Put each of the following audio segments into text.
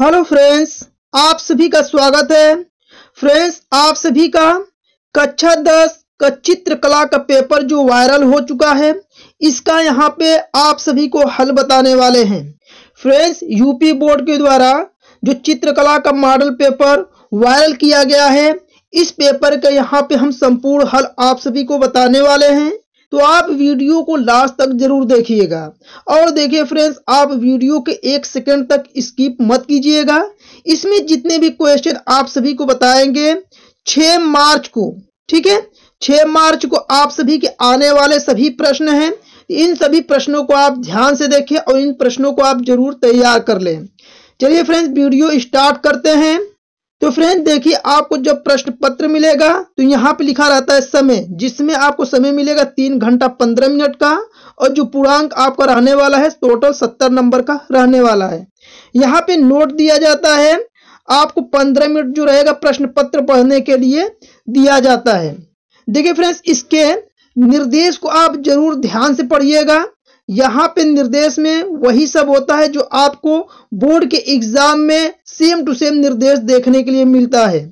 hello friends आप सभी का स्वागत है फ्रेंड्स आप सभी का कक्षा दस का चित्रकला का पेपर जो वायरल हो चुका है इसका यहाँ पे आप सभी को हल बताने वाले हैं फ्रेंड्स यूपी बोर्ड के द्वारा जो चित्रकला का मॉडल पेपर वायरल किया गया है इस पेपर का यहाँ पे हम संपूर्ण हल आप सभी को बताने वाले हैं तो आप वीडियो को लास्ट तक जरूर देखिएगा और देखिए फ्रेंड्स आप वीडियो के एक सेकंड तक स्किप मत कीजिएगा इसमें जितने भी क्वेश्चन आप सभी को बताएंगे 6 मार्च को ठीक है 6 मार्च को आप सभी के आने वाले सभी प्रश्न हैं इन सभी प्रश्नों को आप ध्यान से देखें और इन प्रश्नों को आप जरूर तैयार कर लें चलिए फ्रेंड्स वीडियो स्टार्ट करते हैं तो फ्रेंड देखिए आपको जब प्रश्न पत्र मिलेगा तो यहाँ पे लिखा रहता है समय जिसमें आपको समय मिलेगा तीन घंटा पंद्रह मिनट का और जो पूर्णांक आपका रहने वाला है टोटल सत्तर नंबर का रहने वाला है यहाँ पे नोट दिया जाता है आपको पंद्रह मिनट जो रहेगा प्रश्न पत्र पढ़ने के लिए दिया जाता है देखिए फ्रेंड्स इसके निर्देश को आप जरूर ध्यान से पढ़िएगा यहाँ पे निर्देश में वही सब होता है जो आपको बोर्ड के एग्जाम में सेम टू सेम निर्देश देखने के लिए मिलता है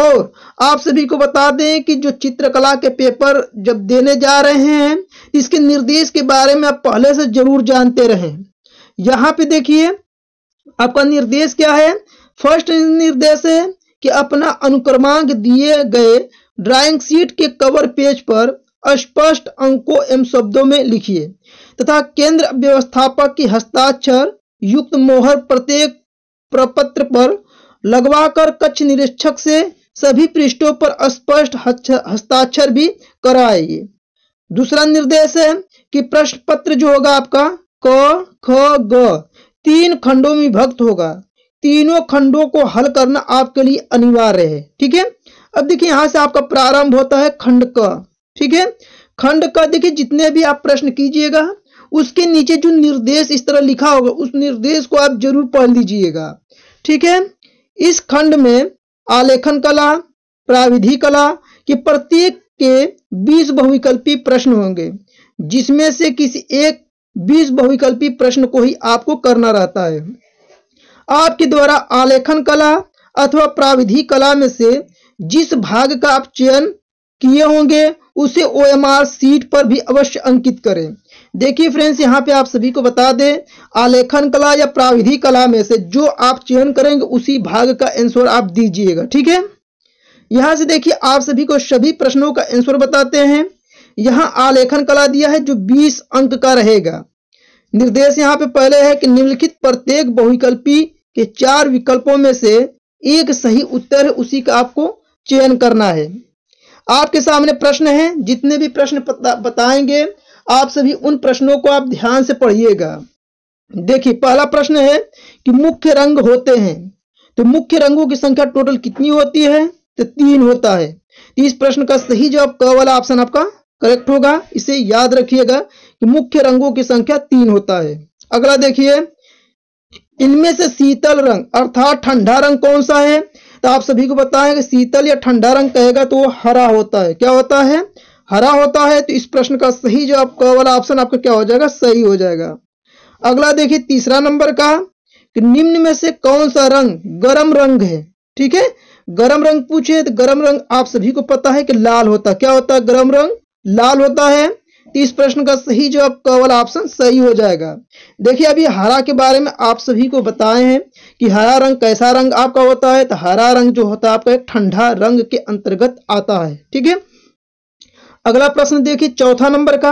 और आप सभी को बता दें कि जो चित्रकला के पेपर जब देने जा रहे हैं इसके निर्देश के बारे में आप पहले से जरूर जानते रहे यहाँ पे देखिए आपका निर्देश क्या है फर्स्ट निर्देश है कि अपना अनुक्रमांक दिए गए ड्राइंग शीट के कवर पेज पर स्पष्ट अंकों एवं शब्दों में लिखिए तथा केंद्र व्यवस्थापक की हस्ताक्षर युक्त मोहर प्रत्येक प्रपत्र पर लगवाकर कक्ष निरीक्षक से सभी पृष्ठों पर स्पष्ट हस्ताक्षर भी कराइए दूसरा निर्देश है कि प्रश्न पत्र जो होगा आपका क ख ग तीन खंडों में भक्त होगा तीनों खंडों को हल करना आपके लिए अनिवार्य है ठीक है अब देखिए यहाँ से आपका प्रारंभ होता है खंड क ठीक है खंड क देखिए जितने भी आप प्रश्न कीजिएगा उसके नीचे जो निर्देश इस तरह लिखा होगा उस निर्देश को आप जरूर पढ़ लीजिएगा ठीक है इस खंड में आलेखन कला प्राविधि कला के प्रत्येक के 20 बहुविकल्पी प्रश्न होंगे जिसमें से किसी एक 20 बहुविकल्पी प्रश्न को ही आपको करना रहता है आपके द्वारा आलेखन कला अथवा प्राविधि कला में से जिस भाग का आप चयन किए होंगे उसे ओ एम आर सीट पर भी अवश्य अंकित करें देखिए फ्रेंड्स यहाँ पे आप सभी को बता दें आलेखन कला या प्राविधि कला में से जो आप चयन करेंगे उसी भाग का आंसर आप दीजिएगा ठीक है यहाँ से देखिए आप सभी को सभी प्रश्नों का आंसर बताते हैं यहाँ आलेखन कला दिया है जो बीस अंक का रहेगा निर्देश यहाँ पे पहले है कि निम्नलिखित प्रत्येक बहुविकल्पी के चार विकल्पों में से एक सही उत्तर है उसी का आपको चयन करना है आपके सामने प्रश्न है जितने भी प्रश्न बताएंगे आप सभी उन प्रश्नों को आप ध्यान से पढ़िएगा देखिए पहला प्रश्न है कि मुख्य रंग होते हैं तो मुख्य रंगों की संख्या टोटल कितनी होती है तो तीन होता है तो इस प्रश्न का सही जवाब क वाला ऑप्शन आपका करेक्ट होगा इसे याद रखिएगा कि मुख्य रंगों की संख्या तीन होता है अगला देखिए इनमें से शीतल रंग अर्थात ठंडा रंग कौन सा है तो आप सभी को बताएं कि शीतल या ठंडा रंग कहेगा तो वो हरा होता है क्या होता है हरा होता है तो इस प्रश्न का सही जो आपका वाला ऑप्शन आपका क्या हो जाएगा सही हो जाएगा अगला देखिए तीसरा नंबर का कि निम्न में से कौन सा रंग गरम रंग है ठीक है गरम रंग पूछे तो गर्म रंग आप सभी को पता है कि लाल होता क्या होता है गरम रंग लाल होता है तो इस प्रश्न का सही जो आपका वाला ऑप्शन सही हो जाएगा देखिए अभी हरा के बारे में आप सभी को बताए हैं कि हरा रंग कैसा रंग आपका होता है तो हरा रंग जो होता है आपका ठंडा रंग के अंतर्गत आता है ठीक है अगला प्रश्न देखिए चौथा नंबर का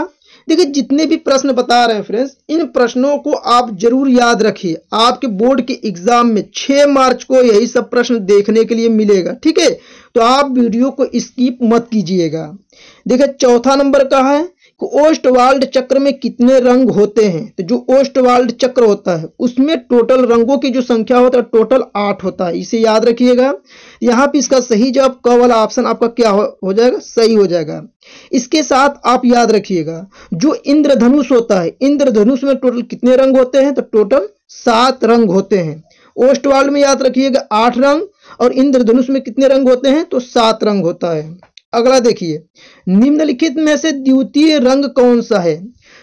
देखिए जितने भी प्रश्न बता रहे हैं फ्रेंड्स इन प्रश्नों को आप जरूर याद रखिए आपके बोर्ड के एग्जाम में 6 मार्च को यही सब प्रश्न देखने के लिए मिलेगा ठीक है तो आप वीडियो को स्किप मत कीजिएगा देखिए चौथा नंबर का है ओस्टवाल्ड चक्र में कितने रंग होते हैं तो जो ओस्टवाल्ड चक्र होता है उसमें टोटल रंगों की जो संख्या होता है टोटल आठ होता है इसे याद रखिएगा यहाँ पे इसका सही जवाब क वाला ऑप्शन आपका क्या हो, हो जाएगा सही हो जाएगा इसके साथ आप याद रखिएगा जो इंद्रधनुष होता है इंद्रधनुष में टोटल कितने रंग होते हैं तो टोटल सात रंग होते हैं ओस्टवाल्ड में याद रखिएगा आठ रंग और इंद्रधनुष में कितने रंग होते हैं तो सात रंग होता है अगला देखिए निम्नलिखित में से द्वितीय रंग कौन सा है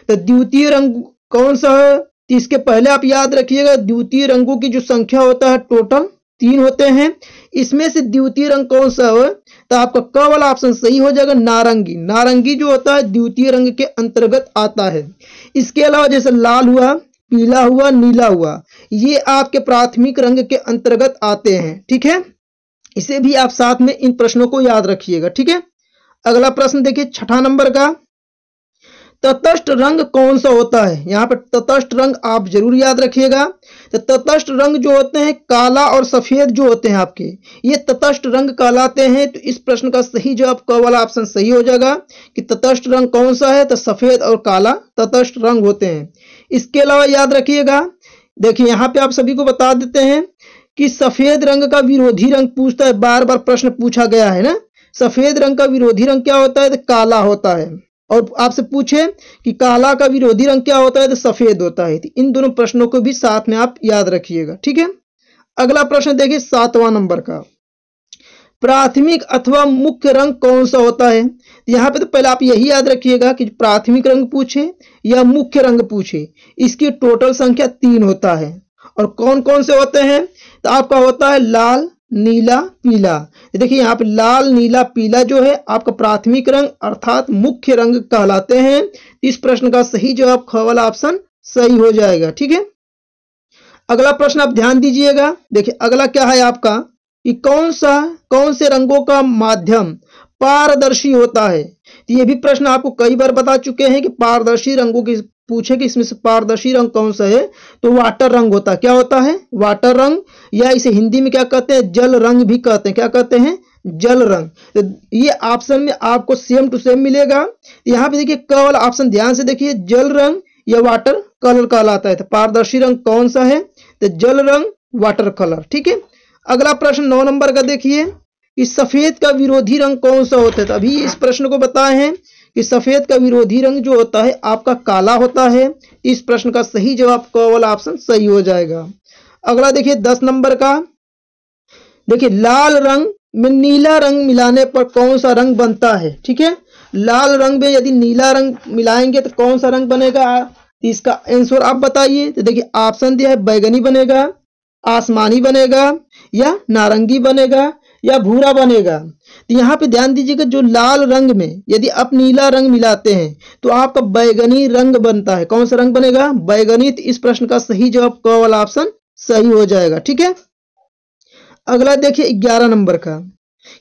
तो द्वितीय रंग कौन सा है तो इसके पहले आप याद रखिएगा द्वितीय रंगों की जो संख्या होता है टोटल तीन होते हैं इसमें से द्वितीय रंग कौन सा है तो आपका क वाला ऑप्शन सही हो जाएगा नारंगी नारंगी जो होता है द्वितीय रंग के अंतर्गत आता है इसके अलावा जैसे लाल हुआ पीला हुआ नीला हुआ ये आपके प्राथमिक रंग के अंतर्गत आते हैं ठीक है इसे भी आप साथ में इन प्रश्नों को याद रखिएगा ठीक है अगला प्रश्न देखिए छठा नंबर का तटस्थ रंग कौन सा होता है यहाँ पर तटस्थ रंग आप जरूर याद रखिएगा तो तटस्थ रंग जो होते हैं काला और सफेद जो होते हैं आपके ये तटस्थ रंग कहलाते हैं तो इस प्रश्न का सही जवाब क वाला ऑप्शन सही हो जाएगा कि तटस्थ रंग कौन सा है तो सफेद और काला तटस्थ रंग होते हैं इसके अलावा याद रखिएगा देखिए यहाँ पे आप सभी को बता देते हैं कि सफेद रंग का विरोधी रंग पूछता है बार बार प्रश्न पूछा गया है ना सफेद रंग का विरोधी रंग क्या होता है तो काला होता है और आपसे पूछे कि काला का विरोधी रंग क्या होता है तो सफेद होता है तो इन दोनों प्रश्नों को भी साथ में आप याद रखिएगा ठीक है अगला प्रश्न देखिए सातवां नंबर का प्राथमिक अथवा मुख्य रंग कौन सा होता है यहाँ पे तो पहले आप यही याद रखिएगा कि प्राथमिक रंग पूछे या मुख्य रंग पूछे इसकी टोटल संख्या तीन होता है और कौन कौन से होते हैं तो आपका होता है लाल नीला पीला देखिए यहाँ पे लाल नीला पीला जो है आपका प्राथमिक रंग अर्थात मुख्य रंग कहलाते हैं इस प्रश्न का सही जवाब ख वाला ऑप्शन सही हो जाएगा ठीक है अगला प्रश्न आप ध्यान दीजिएगा देखिए अगला क्या है आपका कि कौन सा कौन से रंगों का माध्यम पारदर्शी होता है तो ये भी प्रश्न आपको कई बार बता चुके हैं कि पारदर्शी रंगों की पूछे कि इसमें से पारदर्शी रंग कौन सा है तो वाटर रंग होता है क्या होता है वाटर रंग या इसे हिंदी में क्या कहते हैं जल रंग भी कहते हैं क्या कहते हैं जल रंग तो ये ऑप्शन में आपको सेम टू सेम मिलेगा यहाँ पे देखिए क वाला ऑप्शन ध्यान से देखिए जल रंग या वाटर कलर कहलाता है तो पारदर्शी रंग कौन सा है तो जल रंग वाटर कलर ठीक है अगला प्रश्न नौ नंबर का देखिए कि सफेद का विरोधी रंग कौन सा होता है तो अभी इस प्रश्न को बताए हैं कि सफ़ेद का विरोधी रंग जो होता है आपका काला होता है इस प्रश्न का सही जवाब क वाला ऑप्शन सही हो जाएगा अगला देखिए दस नंबर का देखिए लाल रंग में नीला रंग मिलाने पर कौन सा रंग बनता है ठीक है लाल रंग में यदि नीला रंग मिलाएंगे तो कौन सा रंग बनेगा तो इसका आंसर आप बताइए तो देखिए ऑप्शन दिया है बैगनी बनेगा आसमानी बनेगा या नारंगी बनेगा या भूरा बनेगा तो यहाँ पे ध्यान दीजिएगा जो लाल रंग में यदि आप नीला रंग मिलाते हैं तो आपका बैगनी रंग बनता है कौन सा रंग बनेगा बैगनी तो इस प्रश्न का सही जवाब क वाला ऑप्शन सही हो जाएगा ठीक है अगला देखिए ग्यारह नंबर का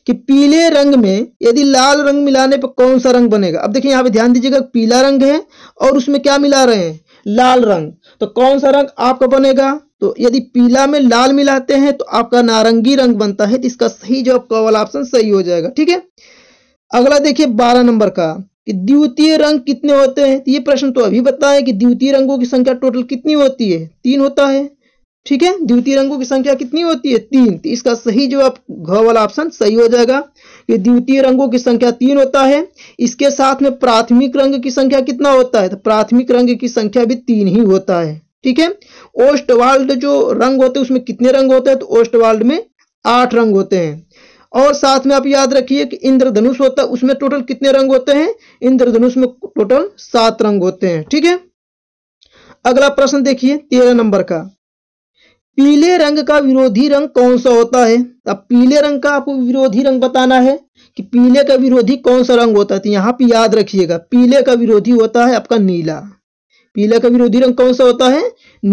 कि पीले रंग में यदि लाल रंग मिलाने पर कौन सा रंग बनेगा अब देखिए यहाँ पे ध्यान दीजिएगा पीला रंग है और उसमें क्या मिला रहे हैं लाल रंग तो कौन सा रंग आपका बनेगा तो यदि पीला में लाल मिलाते हैं तो आपका नारंगी रंग बनता है तो इसका सही जवाब का वाला ऑप्शन सही हो जाएगा ठीक है अगला देखिए बारह नंबर का कि द्वितीय रंग कितने होते हैं तो ये प्रश्न तो अभी बताए कि द्वितीय रंगों की संख्या टोटल कितनी होती है तीन होता है ठीक है द्वितीय रंगों की संख्या कितनी होती है तीन तो इसका सही जवाब घ वाला ऑप्शन सही हो जाएगा कि द्वितीय रंगों की संख्या तीन होता है इसके साथ में प्राथमिक रंग की संख्या कितना होता है तो प्राथमिक रंग की संख्या भी तीन ही होता है ठीक है ओस्टवाल्ड जो रंग होते हैं उसमें कितने रंग होते हैं तो ओस्टवाल्ड में आठ रंग होते हैं और साथ में आप याद रखिए कि इंद्रधनुष होता है उसमें टोटल कितने रंग होते हैं इंद्रधनुष में टोटल सात रंग होते हैं ठीक है अगला प्रश्न देखिए तेरह नंबर का पीले रंग का विरोधी रंग कौन सा होता है अब पीले रंग का आपको विरोधी रंग बताना है कि पीले का विरोधी कौन सा रंग होता है तो पर याद रखिएगा पीले का विरोधी होता है आपका नीला पीला का विरोधी रंग कौन सा होता है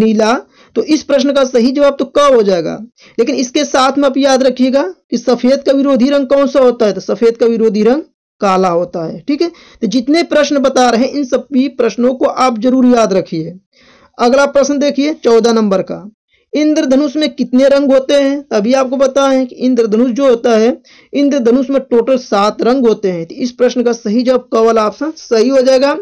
नीला तो इस प्रश्न का सही जवाब तो क हो जाएगा लेकिन इसके साथ में आप याद रखिएगा कि सफेद का विरोधी रंग कौन सा होता है तो सफेद का विरोधी रंग काला होता है ठीक है तो जितने प्रश्न बता रहे हैं इन सभी प्रश्नों को आप जरूर याद रखिए अगला प्रश्न देखिए चौदह नंबर का इंद्रधनुष में कितने रंग होते हैं अभी आपको बता है कि इंद्रधनुष जो होता है इंद्रधनुष में टोटल सात रंग होते हैं तो इस प्रश्न का सही जवाब कवल ऑप्शन सही हो जाएगा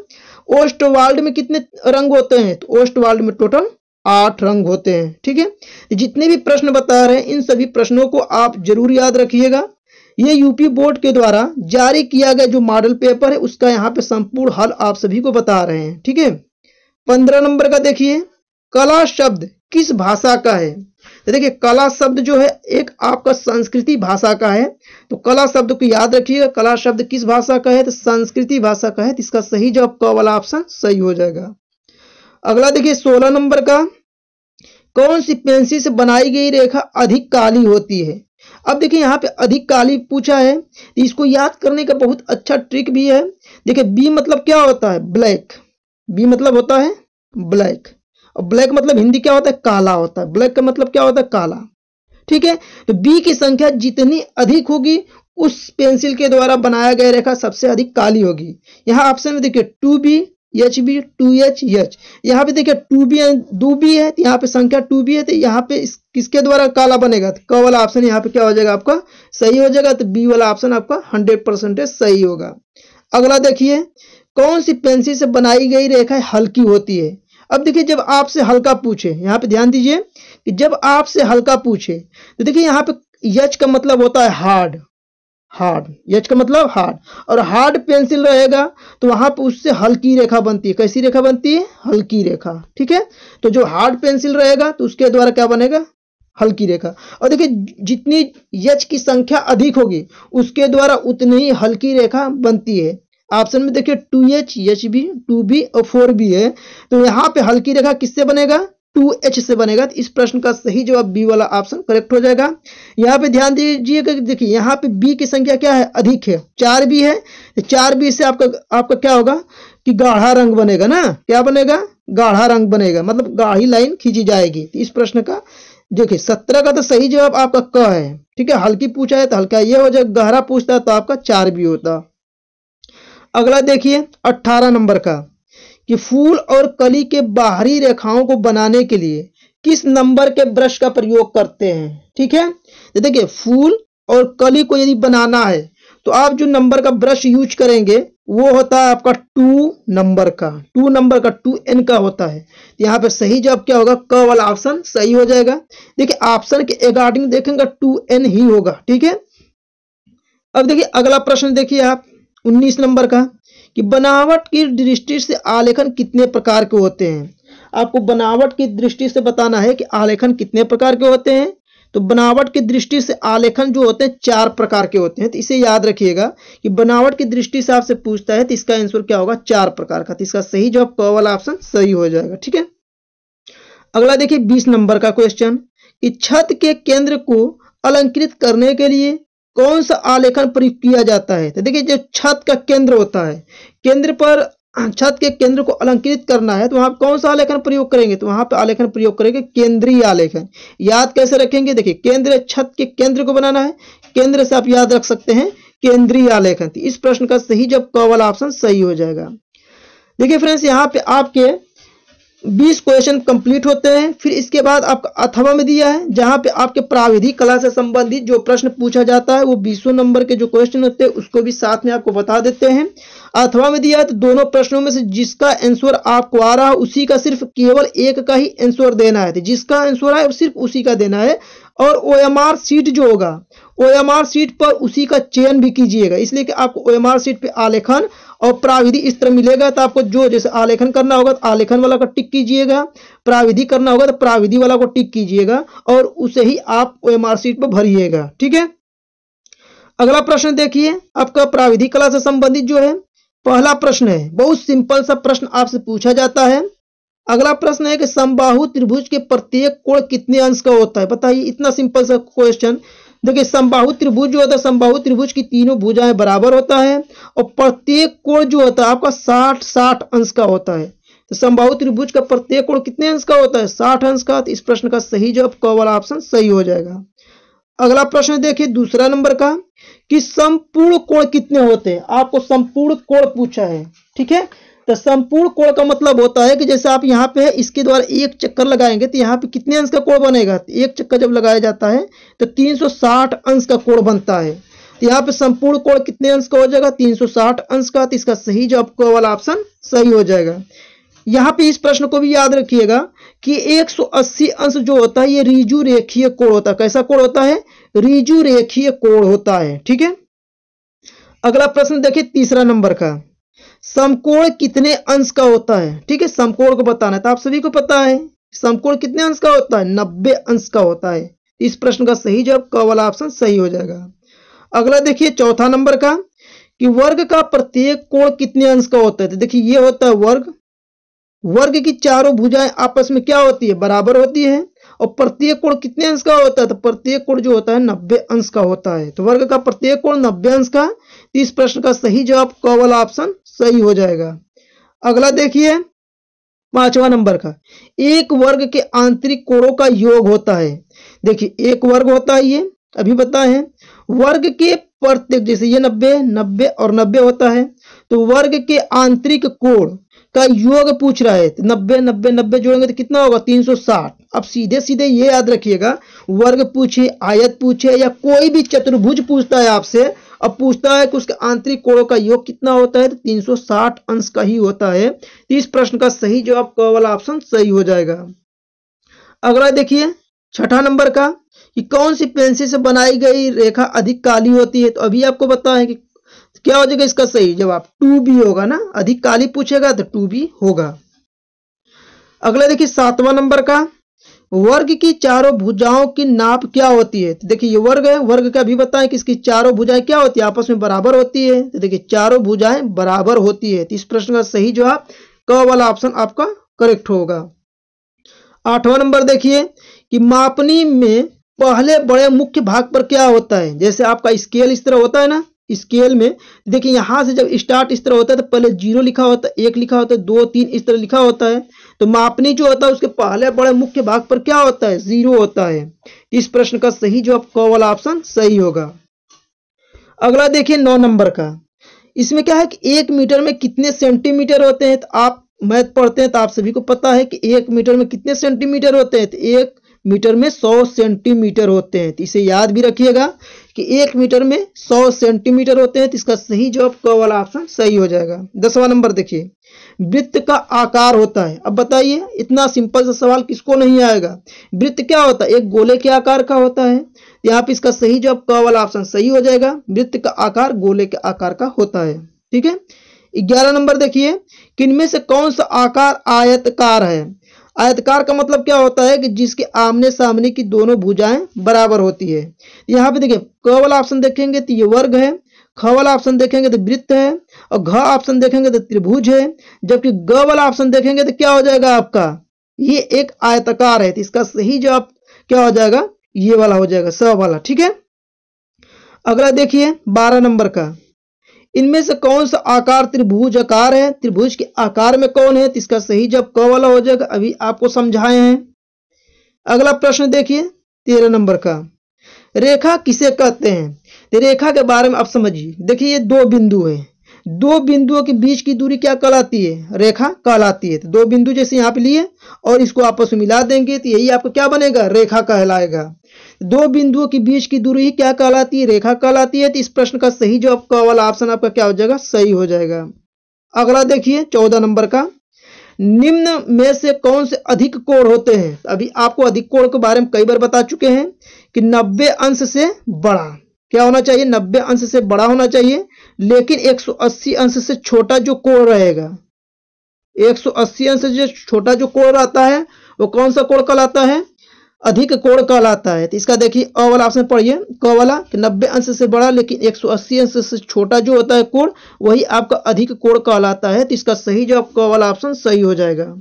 ओस्टवाल्ड में कितने रंग होते हैं तो ओस्टवाल्ड में टोटल आठ रंग होते हैं ठीक है जितने भी प्रश्न बता रहे हैं इन सभी प्रश्नों को आप जरूर याद रखिएगा ये यूपी बोर्ड के द्वारा जारी किया गया जो मॉडल पेपर है उसका यहाँ पे संपूर्ण हल आप सभी को बता रहे हैं ठीक है पंद्रह नंबर का देखिए कला शब्द किस भाषा का है तो देखिए कला शब्द जो है एक आपका संस्कृति भाषा का है तो कला शब्द को याद रखिएगा कला शब्द किस भाषा का है तो संस्कृति भाषा का है तो इसका सही जवाब क वाला ऑप्शन सही हो जाएगा अगला देखिए सोलह नंबर का कौन सी पेंसिल से बनाई गई रेखा अधिक काली होती है अब देखिए यहाँ पे अधिक काली पूछा है तो इसको याद करने का बहुत अच्छा ट्रिक भी है देखिए बी मतलब क्या होता है ब्लैक बी मतलब होता है ब्लैक और ब्लैक मतलब हिंदी क्या होता है काला होता है ब्लैक का मतलब क्या होता है काला ठीक है तो बी की संख्या जितनी अधिक होगी उस पेंसिल के द्वारा बनाया गया रेखा सबसे अधिक काली होगी यहाँ ऑप्शन में देखिए two B H B two H H यहाँ पे देखिए टू बी दो बी है तो यहाँ पे संख्या टू बी है तो यहाँ पे इस, किसके द्वारा काला बनेगा तो क वाला ऑप्शन यहाँ पे क्या हो जाएगा आपका सही हो जाएगा तो बी वाला ऑप्शन आपका हंड्रेड परसेंटेज सही होगा अगला देखिए कौन सी पेंसिल से बनाई गई रेखा हल्की होती है अब देखिए जब आपसे हल्का पूछे यहाँ पे ध्यान दीजिए कि जब आपसे हल्का पूछे तो देखिए यहाँ पे यच का मतलब होता है हार्ड हार्ड यच का मतलब हार्ड और हार्ड पेंसिल रहेगा तो वहां पर उससे हल्की रेखा बनती है कैसी रेखा बनती है हल्की रेखा ठीक है तो जो हार्ड पेंसिल रहेगा तो उसके द्वारा क्या बनेगा हल्की रेखा और देखिए जितनी यच की संख्या अधिक होगी उसके द्वारा उतनी ही हल्की रेखा बनती है ऑप्शन में देखिए two H H B two B और फोर बी है तो यहाँ पे हल्की रेखा किससे बनेगा टू एच से बनेगा तो इस प्रश्न का सही जवाब बी वाला ऑप्शन करेक्ट हो जाएगा यहाँ पे ध्यान दीजिए देखिए यहाँ पे बी की संख्या क्या है अधिक है चार बी है तो चार बी से आपका आपका क्या होगा कि गाढ़ा रंग बनेगा ना क्या बनेगा गाढ़ा रंग बनेगा मतलब गाढ़ी लाइन खींची जाएगी तो इस प्रश्न का देखिए सत्रह का तो सही जवाब आपका क है ठीक है हल्की पूछा है तो हल्का ये हो जाएगा गहरा पूछता है तो आपका चार भी होता अगला देखिए अट्ठारह नंबर का कि फूल और कली के बाहरी रेखाओं को बनाने के लिए किस नंबर के ब्रश का प्रयोग करते हैं ठीक है तो देखिए फूल और कली को यदि बनाना है तो आप जो नंबर का ब्रश यूज करेंगे वो होता है आपका टू नंबर का टू नंबर का टू एन का होता है यहाँ पे सही जवाब क्या होगा क वाला ऑप्शन सही हो जाएगा देखिए ऑप्शन के अकॉर्डिंग देखेंगे टू एन ही होगा ठीक है अब देखिए अगला प्रश्न देखिए आप उन्नीस नंबर का कि बनावट की दृष्टि से आलेखन कितने प्रकार के होते हैं आपको बनावट की दृष्टि से बताना है कि आलेखन कितने प्रकार के होते हैं तो बनावट की दृष्टि से आलेखन जो होते हैं चार प्रकार के होते हैं तो इसे याद रखिएगा कि बनावट की दृष्टि से आपसे पूछता है तो इसका आंसर क्या होगा चार प्रकार का तो इसका सही जवाब क वाला ऑप्शन सही हो जाएगा ठीक है अगला देखिए बीस नंबर का क्वेश्चन कि छत के केंद्र को अलंकृत करने के लिए कौन सा आलेखन प्रयुक्त किया जाता है तो देखिए जो छत का केंद्र होता है केंद्र पर छत के केंद्र को अलंकृत करना है तो वहां कौन सा आलेखन प्रयोग करेंगे तो वहां पर आलेखन प्रयोग करेंगे केंद्रीय आलेखन याद कैसे रखेंगे देखिए केंद्र छत के केंद्र को बनाना है केंद्र से आप याद रख सकते हैं केंद्रीय आलेखन तो इस प्रश्न का सही जब क वाला ऑप्शन सही हो जाएगा देखिए फ्रेंड्स यहाँ पे आपके बीस क्वेश्चन कंप्लीट होते हैं फिर इसके बाद आपका अथवा में दिया है जहां पे आपके प्राविधिक कला से संबंधित जो प्रश्न पूछा जाता है वो बीसों नंबर के जो क्वेश्चन होते हैं उसको भी साथ में आपको बता देते हैं अथवा में दिया है तो दोनों प्रश्नों में से जिसका आंसर आपको आ रहा है उसी का सिर्फ केवल एक का ही आंसर देना है तो जिसका आंसर है सिर्फ उसी का देना है और ओ एम आर सीट जो होगा ओ एम आर सीट पर उसी का चयन भी कीजिएगा इसलिए कि आपको ओ एम आर सीट पर आलेखन और प्राविधि इस तरह मिलेगा तो आपको जो जैसे आलेखन करना होगा तो आलेखन वाला को टिक कीजिएगा प्राविधि करना होगा तो प्राविधि वाला को टिक कीजिएगा और उसे ही आप एम शीट पर भरिएगा ठीक है अगला प्रश्न देखिए आपका प्राविधि कला से संबंधित जो है पहला प्रश्न है बहुत सिंपल सा प्रश्न आपसे पूछा जाता है अगला प्रश्न है कि समबाहु त्रिभुज के प्रत्येक कोण कितने अंश का होता है बताइए इतना सिंपल सा क्वेश्चन देखिए संबाहु त्रिभुज जो होता है संबाहु त्रिभुज की तीनों भुजाएं बराबर होता है और प्रत्येक कोण जो होता है आपका साठ साठ अंश का होता है तो समबाहु त्रिभुज का प्रत्येक कोण कितने अंश का होता है साठ अंश का तो इस प्रश्न का सही जवाब क वाला ऑप्शन सही हो जाएगा अगला प्रश्न देखिए दूसरा नंबर का कि संपूर्ण कोण कितने होते हैं आपको संपूर्ण कोण पूछा है ठीक है तो संपूर्ण कोण का मतलब होता है कि जैसे आप यहाँ पे इसके द्वारा एक चक्कर लगाएंगे तो यहाँ पे कितने अंश का कोण बनेगा तो एक चक्कर जब लगाया जाता है तो 360 अंश का कोण बनता है तो यहाँ पे संपूर्ण कोण कितने अंश का हो जाएगा 360 अंश का तो इसका सही जो आपको वाला ऑप्शन सही हो जाएगा यहाँ पे इस प्रश्न को भी याद रखिएगा कि 180 अंश जो होता है ये रिजु रेखीय कोण होता है कैसा कोण होता है रिजु रेखीय कोण होता है ठीक है अगला प्रश्न देखिए तीसरा नंबर का समकोण कितने अंश का होता है ठीक है समकोण को बताना तो आप सभी को पता है समकोण कितने अंश का होता है नब्बे अंश का होता है इस प्रश्न का सही जवाब क वाला ऑप्शन सही हो जाएगा अगला देखिए चौथा नंबर का कि वर्ग का प्रत्येक कोण कितने अंश का होता है तो देखिए ये होता है वर्ग वर्ग की चारों भुजाएं आपस में क्या होती है बराबर होती है और प्रत्येक कोण कितने अंश का होता है तो प्रत्येक कोण जो होता है नब्बे अंश का होता है तो वर्ग का प्रत्येक कोण नब्बे अंश का इस प्रश्न का सही जवाब क वाला ऑप्शन सही हो जाएगा अगला देखिए पांचवा नंबर का एक वर्ग के आंतरिक कोणों का योग होता है देखिए एक वर्ग होता है ये अभी बताए हैं वर्ग के प्रत्येक जैसे ये नब्बे नब्बे और नब्बे होता है तो वर्ग के आंतरिक कोण का योग पूछ रहा है तो नब्बे नब्बे नब्बे जोड़ेंगे तो कितना होगा तीन सौ साठ अब सीधे सीधे ये याद रखिएगा वर्ग पूछे आयत पूछे या कोई भी चतुर्भुज पूछता है आपसे अब पूछता है कि उसके आंतरिक कोणों का योग कितना होता है तो 360 अंश का ही होता है तो इस प्रश्न का सही जवाब क वाला ऑप्शन सही हो जाएगा अगला देखिए छठा नंबर का कि कौन सी पेंसिल से बनाई गई रेखा अधिक काली होती है तो अभी आपको बता है कि क्या हो जाएगा इसका सही जवाब टू बी होगा ना अधिक काली पूछेगा तो टू बी होगा अगला देखिए सातवां नंबर का वर्ग की चारों भुजाओं की नाप क्या होती है तो देखिए ये वर्ग है वर्ग का भी बताएं कि इसकी चारों भुजाएं क्या होती है आपस में बराबर होती है तो देखिए चारों भुजाएं बराबर होती है तो इस प्रश्न का सही जवाब क वाला ऑप्शन आपका करेक्ट होगा आठवां नंबर देखिए कि मापनी में पहले बड़े मुख्य भाग पर क्या होता है जैसे आपका स्केल इस तरह होता है ना स्केल में देखिए यहां से जब स्टार्ट इस तरह होता है तो पहले जीरो लिखा होता है एक लिखा होता है दो तीन इस तरह लिखा होता है तो मापनी जो होता है उसके पहले बड़े मुख्य भाग पर क्या होता है जीरो होता है इस प्रश्न का सही जवाब कौ वाला ऑप्शन सही होगा अगला देखिए नौ नंबर का इसमें क्या है कि एक मीटर में कितने सेंटीमीटर होते हैं तो आप मैथ पढ़ते हैं तो आप सभी को पता है कि एक मीटर में कितने सेंटीमीटर होते हैं तो एक मीटर में सौ सेंटीमीटर होते हैं तो इसे याद भी रखिएगा कि एक मीटर में सौ सेंटीमीटर होते हैं तो इसका सही जवाब क वाला ऑप्शन सही हो जाएगा दसवां नंबर देखिए वृत्त का आकार होता है अब बताइए इतना सिंपल सा सवाल किसको नहीं आएगा वृत्त क्या होता है एक गोले के आकार का होता है तो यहाँ पे इसका सही जवाब क वाला ऑप्शन सही हो जाएगा वृत्त का आकार गोले के आकार का होता है ठीक है ग्यारह नंबर देखिए किनमें से कौन सा आकार आयतकार है आयतकार का मतलब क्या होता है कि जिसके आमने सामने की दोनों भुजाएं बराबर होती है यहाँ पे देखिए क वाला ऑप्शन देखेंगे तो ये वर्ग है ख वाला ऑप्शन देखेंगे तो वृत्त है और घ ऑप्शन देखेंगे तो त्रिभुज है जबकि ग वाला ऑप्शन देखेंगे तो क्या हो जाएगा आपका ये एक आयतकार है तो इसका सही जवाब क्या हो जाएगा ये वाला हो जाएगा स वाला ठीक है अगला देखिए बारह नंबर का इनमें से कौन सा आकार त्रिभुज आकार है त्रिभुज के आकार में कौन है इसका सही जब क वाला हो जाएगा अभी आपको समझाए हैं अगला प्रश्न देखिए तेरह नंबर का रेखा किसे कहते हैं रेखा के बारे में आप समझिए देखिए ये दो बिंदु है दो बिंदुओं के बीच की दूरी क्या कहलाती है रेखा कहलाती है तो दो बिंदु जैसे यहाँ पे लिए और इसको आपस में मिला देंगे तो यही आपको क्या बनेगा रेखा कहलाएगा दो बिंदुओं के बीच की दूरी ही क्या कहलाती है रेखा कहलाती है तो इस प्रश्न का सही जो का वाला ऑप्शन आपका क्या हो जाएगा सही हो जाएगा अगला देखिए चौदह नंबर का निम्न में से कौन से अधिक कोण होते हैं अभी आपको अधिक कोण के बारे में कई बार बता चुके हैं कि नब्बे अंश से बड़ा क्या होना चाहिए 90 अंश से बड़ा होना चाहिए लेकिन 180 अंश से छोटा जो कोण रहेगा 180 अंश से जो छोटा जो कोण रहता है वो कौन सा कोण कहलाता है अधिक कोण कहलाता है तो इसका देखिए अ वाला ऑप्शन पढ़िए क वाला कि नब्बे अंश से बड़ा लेकिन 180 अंश से छोटा जो होता है कोण वही आपका अधिक कोण कहलाता है तो इसका सही जवाब क वाला ऑप्शन सही हो जाएगा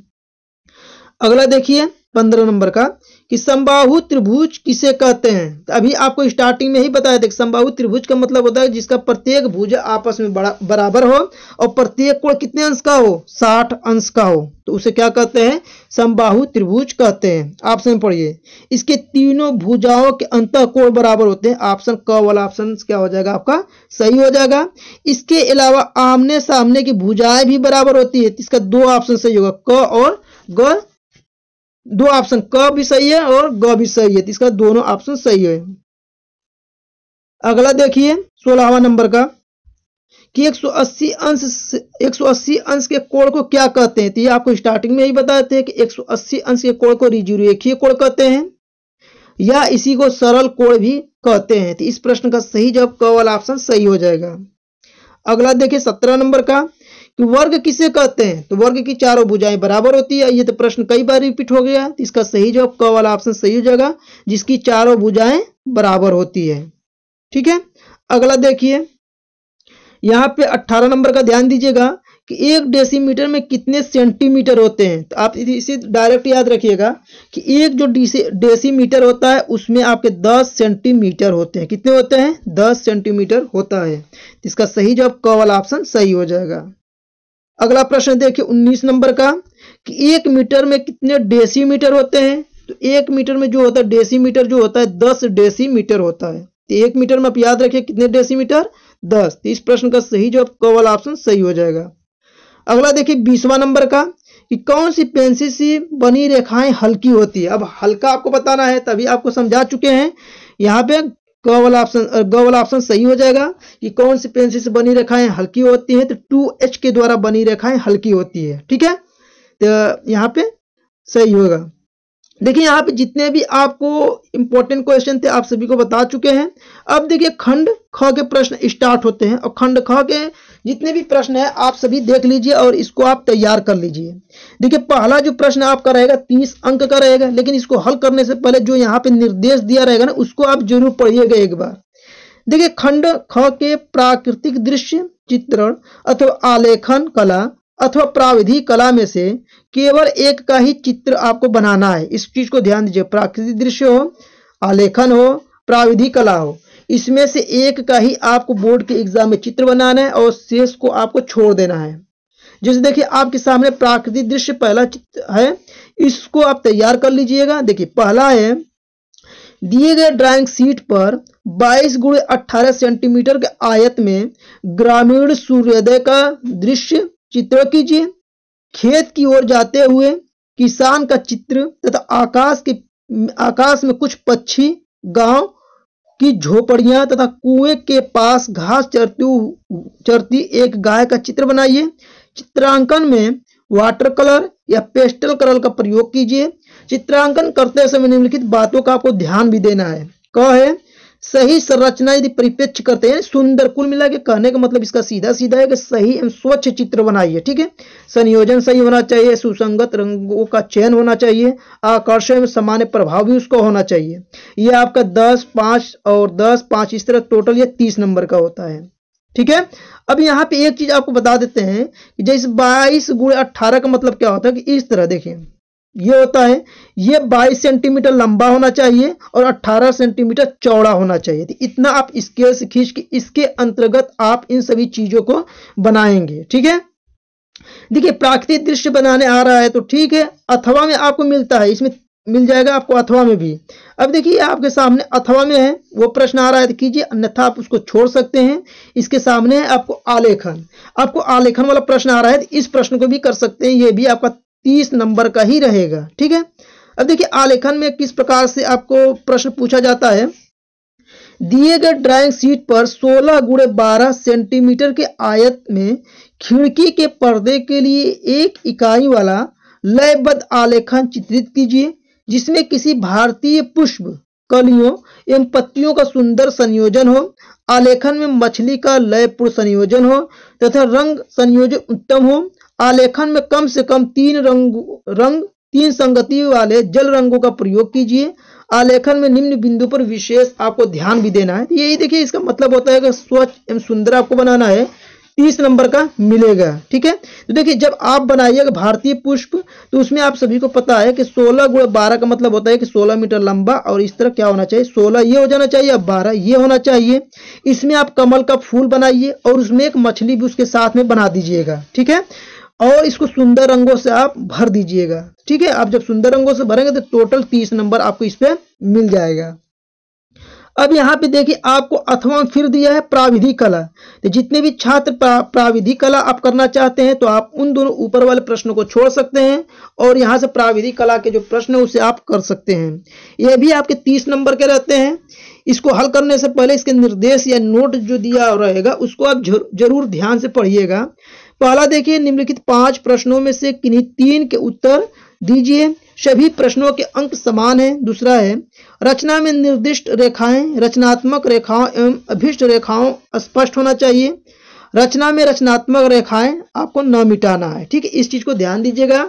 अगला देखिए पंद्रह नंबर का कि संबाहु त्रिभुज किसे कहते हैं तो अभी आपको स्टार्टिंग में ही बताया था कि संबाहु त्रिभुज का मतलब होता है जिसका प्रत्येक भुज आपस में बराबर हो और प्रत्येक कोण कितने अंश का हो साठ अंश का हो तो उसे क्या कहते हैं संबाहु त्रिभुज कहते हैं ऑप्शन पढ़िए इसके तीनों भुजाओं के अंत कोण बराबर होते हैं ऑप्शन क वाला ऑप्शन क्या हो जाएगा आपका सही हो जाएगा इसके अलावा आमने सामने की भुजाएं भी बराबर होती है तो इसका दो ऑप्शन सही होगा क और ग दो ऑप्शन क भी सही है और ग भी सही है तो इसका दोनों ऑप्शन सही है अगला देखिए सोलहवा नंबर का कि 180 अंश 180 अंश के कोण को क्या कहते हैं तो ये आपको स्टार्टिंग में ही बताते हैं कि 180 अंश के कोण को रिजुरेखीय कोण कहते हैं या इसी को सरल कोण भी कहते हैं तो इस प्रश्न का सही जवाब क वाला ऑप्शन सही हो जाएगा अगला देखिए सत्रह नंबर का कि तो वर्ग किसे कहते हैं तो वर्ग की चारों भुजाएं बराबर होती है ये तो प्रश्न कई बार रिपीट हो गया तो इसका सही जवाब क वाला ऑप्शन सही हो जाएगा जिसकी चारों भुजाएं बराबर होती है ठीक है अगला देखिए यहाँ पे 18 नंबर का ध्यान दीजिएगा कि एक डेसीमीटर में कितने सेंटीमीटर होते हैं तो आप इसे डायरेक्ट याद रखिएगा कि एक जो डेसीमीटर होता है उसमें आपके 10 सेंटीमीटर होते हैं कितने होते हैं 10 सेंटीमीटर होता है तो इसका सही जवाब क वाला ऑप्शन सही हो जाएगा अगला प्रश्न देखिए 19 नंबर का कि एक मीटर में कितने डेसीमीटर होते हैं तो एक मीटर में जो होता है डेसीमीटर जो होता है दस डेसीमीटर होता है तो एक मीटर में आप याद रखिए कितने डेसीमीटर दस तो इस प्रश्न का सही जो कवल ऑप्शन सही हो जाएगा अगला देखिए बीसवा नंबर का कि कौन सी पेंसिल से बनी रेखाएं हल्की होती है अब हल्का आपको बताना है तभी आपको समझा चुके हैं यहाँ पे क वाला ऑप्शन ग वाला ऑप्शन सही हो जाएगा कि कौन सी पेंसिल से बनी रेखाएं हल्की होती हैं तो टू एच के द्वारा बनी रेखाएं हल्की होती है ठीक है तो यहाँ पे सही होगा देखिए यहाँ पे जितने भी आपको इंपॉर्टेंट क्वेश्चन थे आप सभी को बता चुके हैं अब देखिए खंड ख के प्रश्न स्टार्ट होते हैं और खंड ख के जितने भी प्रश्न है आप सभी देख लीजिए और इसको आप तैयार कर लीजिए देखिए पहला जो प्रश्न आपका रहेगा तीस अंक का रहेगा लेकिन इसको हल करने से पहले जो यहाँ पे निर्देश दिया रहेगा ना उसको आप जरूर पढ़िएगा एक बार देखिए खंड ख के प्राकृतिक दृश्य चित्रण अथवा आलेखन कला अथवा प्राविधि कला में से केवल एक का ही चित्र आपको बनाना है इस चीज को ध्यान दीजिए प्राकृतिक दृश्य हो आलेखन हो प्राविधि कला हो इसमें से एक का ही आपको बोर्ड के एग्जाम में चित्र बनाना है और शेष को आपको छोड़ देना है जैसे देखिए आपके सामने प्राकृतिक दृश्य पहला चित्र है इसको आप तैयार कर लीजिएगा देखिए पहला है दिए गए ड्राइंग सीट पर 22 गुड़े अट्ठारह सेंटीमीटर के आयत में ग्रामीण सूर्योदय का दृश्य चित्र कीजिए खेत की ओर जाते हुए किसान का चित्र तथा आकाश के आकाश में कुछ पक्षी गांव की झोपड़ियां तथा कुएं के पास घास चरती चरती एक गाय का चित्र बनाइए चित्रांकन में वाटर कलर या पेस्टल कलर का प्रयोग कीजिए चित्रांकन करते समय निम्नलिखित बातों का आपको ध्यान भी देना है क है सही संरचना यदि परिप्रेक्ष्य करते हैं सुंदर कुल मिला के कहने का मतलब इसका सीधा सीधा है कि सही एवं स्वच्छ चित्र बनाइए ठीक है संयोजन सही होना चाहिए सुसंगत रंगों का चयन होना चाहिए आकर्षण एवं सामान्य प्रभाव भी उसका होना चाहिए यह आपका दस पांच और दस पांच इस तरह टोटल यह तीस नंबर का होता है ठीक है अब यहाँ पे एक चीज आपको बता देते हैं कि जैसे बाईस गुड़े अट्ठारह का मतलब क्या होता है कि इस तरह देखिए ये होता है ये 22 सेंटीमीटर लंबा होना चाहिए और 18 सेंटीमीटर चौड़ा होना चाहिए तो इतना आप स्केल से खींच के इसके अंतर्गत आप इन सभी चीजों को बनाएंगे ठीक है देखिए प्राकृतिक दृश्य बनाने आ रहा है तो ठीक है अथवा में आपको मिलता है इसमें मिल जाएगा आपको अथवा में भी अब देखिए आपके सामने अथवा में है वो प्रश्न आ रहा है तो कीजिए अन्यथा आप उसको छोड़ सकते हैं इसके सामने है आपको आलेखन आपको आलेखन वाला प्रश्न आ रहा है तो इस प्रश्न को भी कर सकते हैं ये भी आपका तीस नंबर का ही रहेगा ठीक है अब देखिए आलेखन में किस प्रकार से आपको प्रश्न पूछा जाता है दिए गए ड्राइंग सीट पर 16 गुड़े बारह सेंटीमीटर के आयत में खिड़की के पर्दे के लिए एक इकाई वाला लयबद्ध आलेखन चित्रित कीजिए जिसमें किसी भारतीय पुष्प कलियों एवं पत्तियों का सुंदर संयोजन हो आलेखन में मछली का लयपूर्ण संयोजन हो तथा रंग संयोजन उत्तम हो आलेखन में कम से कम तीन रंग रंग तीन संगति वाले जल रंगों का प्रयोग कीजिए आलेखन में निम्न बिंदु पर विशेष आपको ध्यान भी देना है यही देखिए इसका मतलब होता है कि स्वच्छ एवं सुंदर आपको बनाना है तीस नंबर का मिलेगा ठीक है तो देखिए जब आप बनाइएगा भारतीय पुष्प तो उसमें आप सभी को पता है कि 16 गुण बारह का मतलब होता है कि 16 मीटर लंबा और इस तरह क्या होना चाहिए 16 ये हो जाना चाहिए अब 12 ये होना चाहिए इसमें आप कमल का फूल बनाइए और उसमें एक मछली भी उसके साथ में बना दीजिएगा ठीक है और इसको सुंदर रंगों से आप भर दीजिएगा ठीक है आप जब सुंदर रंगों से भरेंगे तो टोटल तीस नंबर आपको इस पर मिल जाएगा अब यहाँ पे देखिए आपको अथवा फिर दिया है प्राविधि कला तो जितने भी छात्र प्रा, प्राविधि कला आप करना चाहते हैं तो आप उन दोनों ऊपर वाले प्रश्नों को छोड़ सकते हैं और यहाँ से प्राविधि कला के जो प्रश्न है उसे आप कर सकते हैं ये भी आपके तीस नंबर के रहते हैं इसको हल करने से पहले इसके निर्देश या नोट जो दिया रहेगा उसको आप जरूर ध्यान से पढ़िएगा पहला देखिए निम्नलिखित पांच प्रश्नों में से किन्हीं तीन के उत्तर दीजिए सभी प्रश्नों के अंक समान है दूसरा है रचना में निर्दिष्ट रेखाएं रचनात्मक रेखाओं एवं अभिष्ट रेखाओं स्पष्ट होना चाहिए रचना में रचनात्मक रेखाएं आपको न मिटाना है ठीक है इस चीज को ध्यान दीजिएगा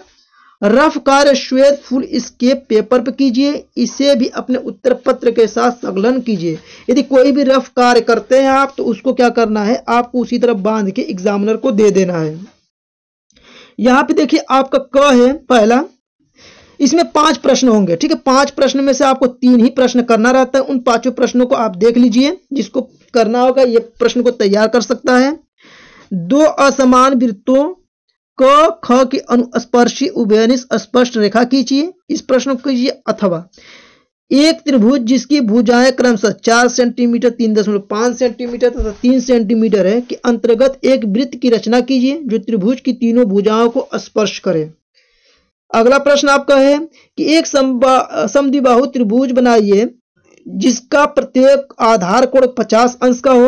रफ कार्य श्वेत फुल स्केप पेपर पर कीजिए इसे भी अपने उत्तर पत्र के साथ संलग्न कीजिए यदि कोई भी रफ कार्य करते हैं आप तो उसको क्या करना है आपको उसी तरफ बांध के एग्जामिनर को दे देना है यहाँ पे देखिए आपका क है पहला इसमें पांच प्रश्न होंगे ठीक है पांच प्रश्न में से आपको तीन ही प्रश्न करना रहता है उन पांचों प्रश्नों को आप देख लीजिए जिसको करना होगा ये प्रश्न को तैयार कर सकता है दो असमान वृत्तों क ख की अनुस्पर्शी उभयनिष स्पष्ट रेखा खींचिए इस प्रश्न को कीजिए अथवा एक त्रिभुज जिसकी भुजाएं क्रमशः चार सेंटीमीटर तीन दशमलव पांच सेंटीमीटर तथा तीन सेंटीमीटर है के अंतर्गत एक वृत्त की रचना कीजिए जो त्रिभुज की तीनों भुजाओं को स्पर्श करे अगला प्रश्न आपका है कि एक समद्विबाहु त्रिभुज बनाइए जिसका प्रत्येक आधार कोण 50 अंश का हो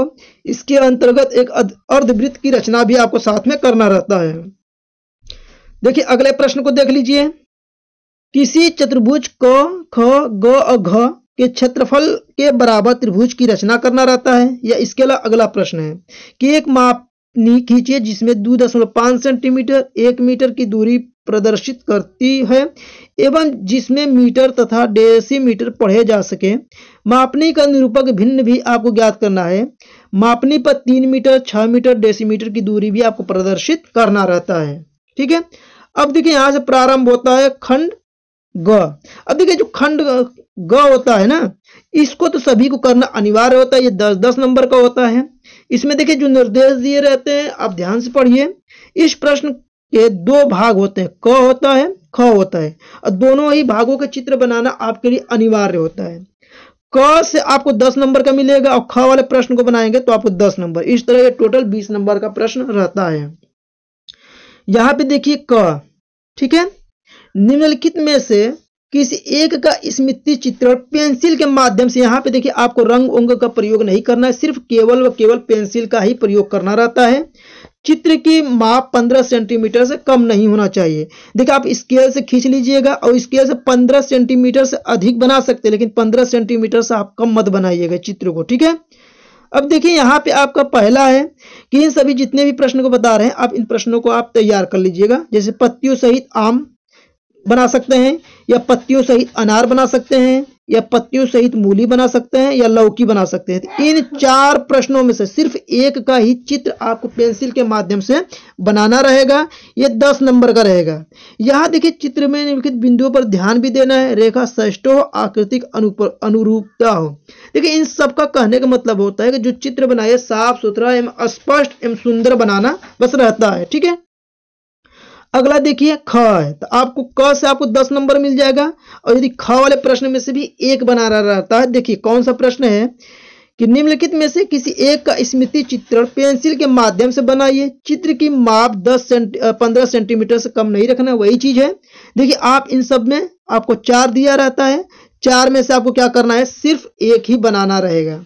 इसके अंतर्गत एक अर्धवृत्त की रचना भी आपको साथ में करना रहता है देखिए अगले प्रश्न को देख लीजिए किसी चतुर्भुज को ख ग घ के क्षेत्रफल के बराबर त्रिभुज की रचना करना रहता है या इसके अलावा अगला प्रश्न है कि एक मापनी खींचिए जिसमें दो दशमलव पांच सेंटीमीटर एक मीटर की दूरी प्रदर्शित करती है एवं जिसमें मीटर तथा डेसीमीटर पढ़े जा सके मापनी का निरूपक भिन्न भी आपको ज्ञात करना है मापनी पर तीन मीटर छह मीटर डेसीमीटर की दूरी भी आपको प्रदर्शित करना रहता है ठीक है अब देखिए यहां से प्रारंभ होता है खंड ग अब देखिए जो खंड ग होता है ना इसको तो सभी को करना अनिवार्य होता है ये दस दस नंबर का होता है इसमें देखिए जो निर्देश दिए रहते हैं आप ध्यान से पढ़िए इस प्रश्न के दो भाग होते हैं क होता है ख होता है और दोनों ही भागों के चित्र बनाना आपके लिए अनिवार्य होता है क से आपको दस नंबर का मिलेगा और ख वाले प्रश्न को बनाएंगे तो आपको दस नंबर इस तरह के टोटल बीस नंबर का प्रश्न रहता है यहां पे देखिए क ठीक है निम्नलिखित में से किसी एक का स्मृति चित्र पेंसिल के माध्यम से यहाँ पे देखिए आपको रंग उंग का प्रयोग नहीं करना है सिर्फ केवल व केवल पेंसिल का ही प्रयोग करना रहता है चित्र की माप 15 सेंटीमीटर से कम नहीं होना चाहिए देखिए आप स्केल से खींच लीजिएगा और स्केल से 15 सेंटीमीटर से अधिक बना सकते हैं लेकिन 15 सेंटीमीटर से आप कम मत बनाइएगा चित्र को ठीक है अब देखिए यहाँ पे आपका पहला है कि इन सभी जितने भी प्रश्न को बता रहे हैं आप इन प्रश्नों को आप तैयार कर लीजिएगा जैसे पत्तियों सहित आम बना सकते हैं या पत्तियों सहित अनार बना सकते हैं या पत्तियों सहित मूली बना सकते हैं या लौकी बना सकते हैं तो इन चार प्रश्नों में से सिर्फ एक का ही चित्र आपको पेंसिल के माध्यम से बनाना रहेगा ये दस नंबर का रहेगा यहाँ देखिए चित्र में निम्नलिखित बिंदुओं पर ध्यान भी देना है रेखा श्रेष्ठ हो आकृतिक अनुरूपता हो देखिए इन सब का कहने का मतलब होता है कि जो चित्र बनाए साफ सुथरा एवं स्पष्ट एवं सुंदर बनाना बस रहता है ठीक है अगला देखिए ख है तो आपको क से आपको दस नंबर मिल जाएगा और यदि ख वाले प्रश्न में से भी एक बना रहता है देखिए कौन सा प्रश्न है कि निम्नलिखित में से किसी एक का स्मृति चित्रण पेंसिल के माध्यम से बनाइए चित्र की माप दस सेंटी पंद्रह सेंटीमीटर से कम नहीं रखना वही चीज है देखिए आप इन सब में आपको चार दिया रहता है चार में से आपको क्या करना है सिर्फ एक ही बनाना रहेगा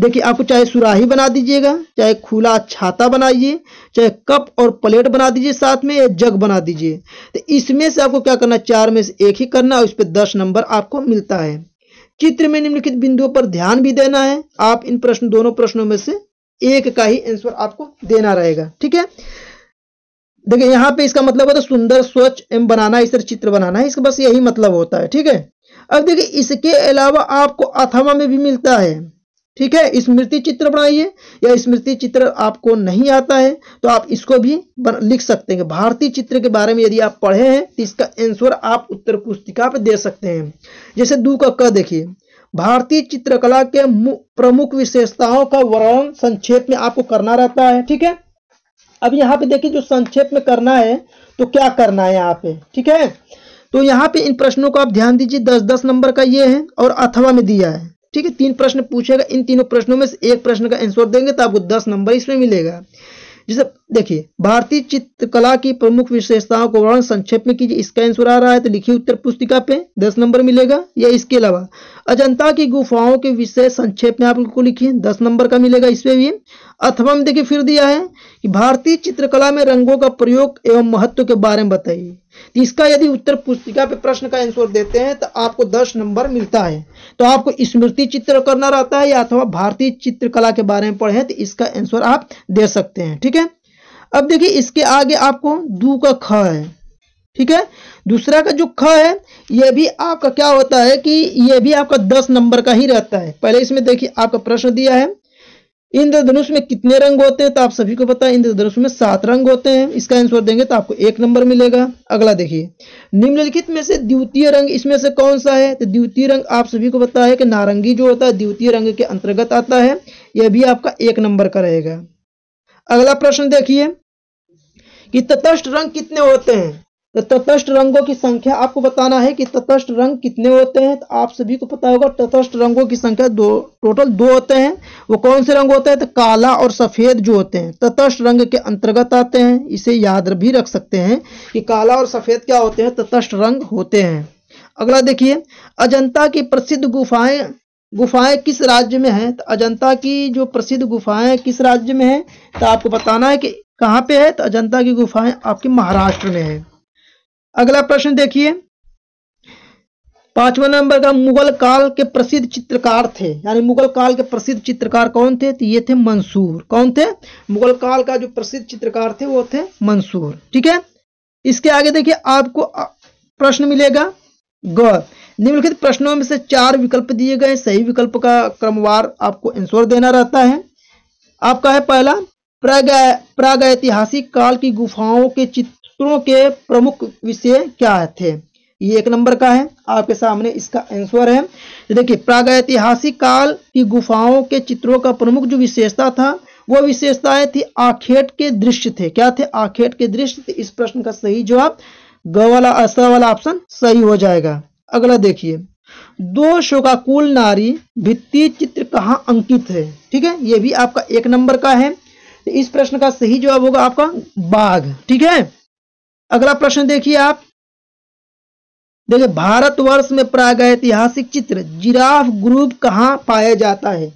देखिए आपको चाहे सुराही बना दीजिएगा चाहे खुला छाता बनाइए चाहे कप और प्लेट बना दीजिए साथ में या जग बना दीजिए तो इसमें से आपको क्या करना चार में से एक ही करना और इस पर दस नंबर आपको मिलता है चित्र में निम्नलिखित बिंदुओं पर ध्यान भी देना है आप इन प्रश्न दोनों प्रश्नों में से एक का ही आंसर आपको देना रहेगा ठीक है देखिए यहाँ पे इसका मतलब होता है सुंदर स्वच्छ एवं बनाना इस तरह चित्र बनाना है इसका बस यही मतलब होता है ठीक है अब देखिए इसके अलावा आपको अथवा में भी मिलता है ठीक है स्मृति चित्र बनाइए या स्मृति चित्र आपको नहीं आता है तो आप इसको भी लिख सकते हैं भारतीय चित्र के बारे में यदि आप पढ़े हैं तो इसका आंसर आप उत्तर पुस्तिका पर दे सकते हैं जैसे दू का क देखिए भारतीय चित्रकला के प्रमुख विशेषताओं का वर्णन संक्षेप में आपको करना रहता है ठीक है अब यहाँ पे देखिए जो संक्षेप में करना है तो क्या करना है यहाँ पे ठीक है तो यहाँ पे इन प्रश्नों को आप ध्यान दीजिए दस दस नंबर का ये है और अथवा में दिया है ठीक है तीन प्रश्न पूछेगा इन तीनों प्रश्नों में से एक प्रश्न का आंसर देंगे तो आपको दस नंबर इसमें मिलेगा जैसे देखिए भारतीय चित्रकला की प्रमुख विशेषताओं को वर्णन संक्षेप में कीजिए इसका आंसर आ रहा है तो लिखिए उत्तर पुस्तिका पे दस नंबर मिलेगा या इसके अलावा अजंता की गुफाओं के विषय संक्षेप में आपको लिखिए दस नंबर का मिलेगा इसमें भी अथवा में देखिए फिर दिया है कि भारतीय चित्रकला में रंगों का प्रयोग एवं महत्व के बारे में बताइए इसका यदि उत्तर पुस्तिका पे प्रश्न का आंसर देते हैं तो आपको दस नंबर मिलता है तो आपको स्मृति चित्र करना रहता है या अथवा भारतीय चित्रकला के बारे में पढ़े तो इसका आंसर आप दे सकते हैं ठीक है अब देखिए इसके आगे आपको दू का ख है ठीक है दूसरा का जो ख है यह भी आपका क्या होता है कि यह भी आपका दस नंबर का ही रहता है पहले इसमें देखिए आपका प्रश्न दिया है इंद्रधनुष में कितने रंग होते हैं तो आप सभी को पता है इंद्रधनुष में सात रंग होते हैं इसका आंसर देंगे तो आपको एक नंबर मिलेगा अगला देखिए निम्नलिखित में से द्वितीय रंग इसमें से कौन सा है तो द्वितीय रंग आप सभी को पता है कि नारंगी जो होता है द्वितीय रंग के अंतर्गत आता है यह भी आपका एक नंबर का रहेगा अगला प्रश्न देखिए कि तटस्थ रंग कितने होते हैं तो तटस्थ रंगों की संख्या आपको बताना है कि तटस्थ रंग कितने होते हैं तो आप सभी को पता होगा तटस्थ रंगों की संख्या दो टोटल दो होते हैं वो कौन से रंग होते हैं तो काला और सफ़ेद जो होते हैं तटस्थ रंग के अंतर्गत आते हैं इसे याद भी रख सकते हैं कि काला और सफ़ेद क्या होते हैं तटस्थ रंग होते हैं अगला देखिए अजंता की प्रसिद्ध गुफाएं गुफाएं किस राज्य में हैं तो अजंता की जो प्रसिद्ध गुफाएं किस राज्य में है तो आपको बताना है कि कहाँ पे है तो अजंता की गुफाएं आपके महाराष्ट्र में है अगला प्रश्न देखिए पांचवा नंबर का मुगल काल के प्रसिद्ध चित्रकार थे यानी मुगल काल के प्रसिद्ध चित्रकार कौन थे तो ये थे मंसूर कौन थे मुगल काल का जो प्रसिद्ध चित्रकार थे वो थे मंसूर ठीक है इसके आगे देखिए आपको प्रश्न मिलेगा ग निम्नलिखित प्रश्नों में से चार विकल्प दिए गए सही विकल्प का क्रमवार आपको आंसर देना रहता है आपका है पहला प्रागैतिहासिक काल की गुफाओं के चित्र शस्त्रों के प्रमुख विषय क्या थे ये एक नंबर का है आपके सामने इसका आंसर है देखिए प्रागैतिहासिक काल की गुफाओं के चित्रों का प्रमुख जो विशेषता था वो विशेषताएं थी आखेट के दृश्य थे क्या थे आखेट के दृश्य थे इस प्रश्न का सही जवाब ग वाला अस वाला ऑप्शन सही हो जाएगा अगला देखिए दो शोकाकुल नारी भित्ति चित्र कहाँ अंकित है ठीक है ये भी आपका एक नंबर का है इस प्रश्न का सही जवाब होगा आपका बाघ ठीक है अगला प्रश्न देखिए आप देखिए भारतवर्ष में प्राग ऐतिहासिक चित्र जिराफ ग्रुप कहाँ पाया जाता है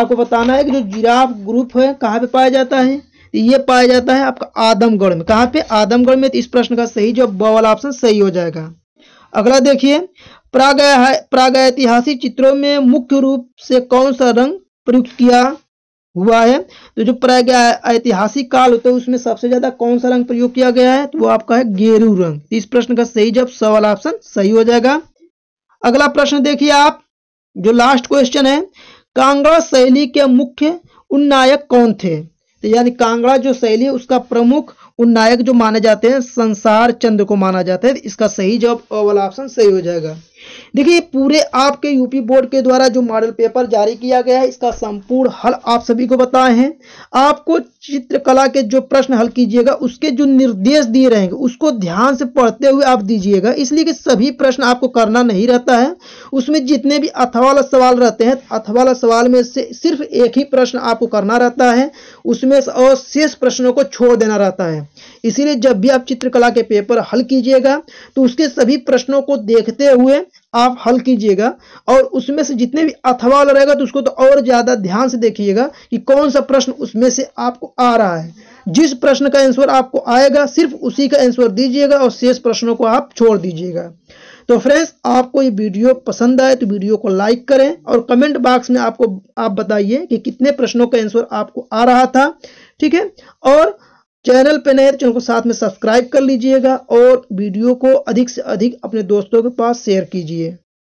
आपको बताना है कि जो जिराफ ग्रुप है कहाँ पे पाया जाता है ये पाया जाता है आपका आदमगढ़ में कहाँ पे आदमगढ़ में तो इस प्रश्न का सही जो बवल ऑप्शन सही हो जाएगा अगला देखिए प्राग प्राग ऐतिहासिक चित्रों में मुख्य रूप से कौन सा रंग प्रयुक्त किया हुआ है तो जो प्राय ऐतिहासिक काल होता है उसमें सबसे ज्यादा कौन सा रंग प्रयोग किया गया है तो वो आपका है गेरू रंग तो इस प्रश्न का सही जब सवाल ऑप्शन सही हो जाएगा अगला प्रश्न देखिए आप जो लास्ट क्वेश्चन है कांगड़ा शैली के मुख्य उन्नायक कौन थे तो यानी कांगड़ा जो शैली है उसका प्रमुख उन्नायक जो माने जाते हैं संसार चंद्र को माना जाता है इसका सही जवाब ऑप्शन सही हो जाएगा देखिए पूरे आपके यूपी बोर्ड के द्वारा जो मॉडल पेपर जारी किया गया है इसका संपूर्ण हल आप सभी को बताए हैं आपको चित्रकला के जो प्रश्न हल कीजिएगा उसके जो निर्देश दिए रहेंगे उसको ध्यान से पढ़ते हुए आप दीजिएगा इसलिए कि सभी प्रश्न आपको करना नहीं रहता है उसमें जितने भी अथवाला सवाल रहते हैं अथवाला सवाल में से सिर्फ एक ही प्रश्न आपको करना रहता है उसमें और शेष प्रश्नों को छोड़ देना रहता है इसीलिए जब भी आप चित्रकला के पेपर हल कीजिएगा तो उसके सभी प्रश्नों को देखते हुए आप हल कीजिएगा और उसमें से जितने भी अथवा वाला रहेगा तो उसको तो और ज़्यादा ध्यान से देखिएगा कि कौन सा प्रश्न उसमें से आपको आ रहा है जिस प्रश्न का आंसर आपको आएगा सिर्फ उसी का आंसर दीजिएगा और शेष प्रश्नों को आप छोड़ दीजिएगा तो फ्रेंड्स आपको ये वीडियो पसंद आए तो वीडियो को लाइक करें और कमेंट बॉक्स में आपको आप बताइए कि कितने प्रश्नों का आंसर आपको आ रहा था ठीक है और चैनल पर नए तो चैनल को साथ में सब्सक्राइब कर लीजिएगा और वीडियो को अधिक से अधिक अपने दोस्तों के पास शेयर कीजिए